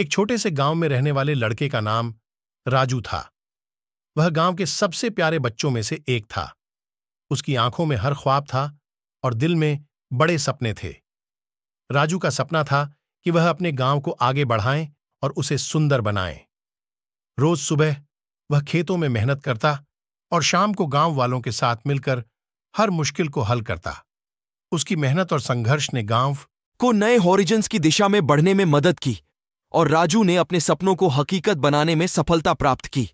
एक छोटे से गांव में रहने वाले लड़के का नाम राजू था वह गांव के सबसे प्यारे बच्चों में से एक था उसकी आंखों में हर ख्वाब था और दिल में बड़े सपने थे राजू का सपना था कि वह अपने गांव को आगे बढ़ाएं और उसे सुंदर बनाएं रोज सुबह वह खेतों में मेहनत करता और शाम को गांव वालों के साथ मिलकर हर मुश्किल को हल करता उसकी मेहनत और संघर्ष ने गांव को नए हॉरिजन्स की दिशा में बढ़ने में मदद की और राजू ने अपने सपनों को हकीकत बनाने में सफलता प्राप्त की